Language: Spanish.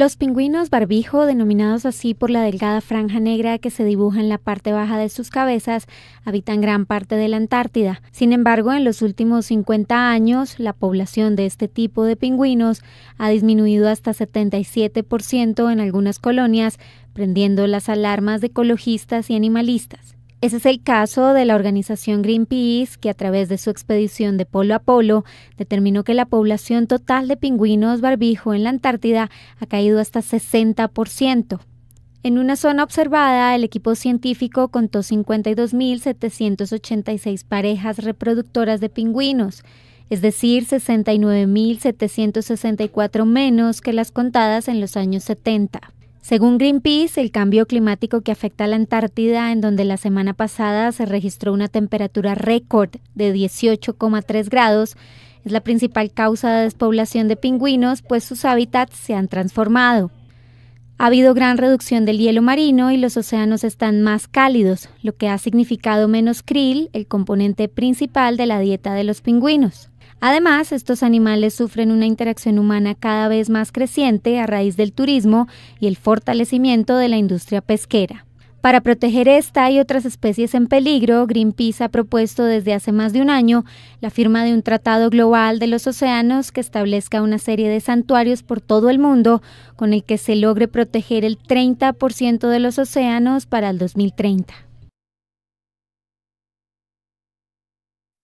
Los pingüinos barbijo, denominados así por la delgada franja negra que se dibuja en la parte baja de sus cabezas, habitan gran parte de la Antártida. Sin embargo, en los últimos 50 años, la población de este tipo de pingüinos ha disminuido hasta 77% en algunas colonias, prendiendo las alarmas de ecologistas y animalistas. Ese es el caso de la organización Greenpeace, que a través de su expedición de polo a polo determinó que la población total de pingüinos barbijo en la Antártida ha caído hasta 60%. En una zona observada, el equipo científico contó 52.786 parejas reproductoras de pingüinos, es decir, 69.764 menos que las contadas en los años 70. Según Greenpeace, el cambio climático que afecta a la Antártida, en donde la semana pasada se registró una temperatura récord de 18,3 grados, es la principal causa de despoblación de pingüinos, pues sus hábitats se han transformado. Ha habido gran reducción del hielo marino y los océanos están más cálidos, lo que ha significado menos krill, el componente principal de la dieta de los pingüinos. Además, estos animales sufren una interacción humana cada vez más creciente a raíz del turismo y el fortalecimiento de la industria pesquera. Para proteger esta y otras especies en peligro, Greenpeace ha propuesto desde hace más de un año la firma de un tratado global de los océanos que establezca una serie de santuarios por todo el mundo con el que se logre proteger el 30% de los océanos para el 2030.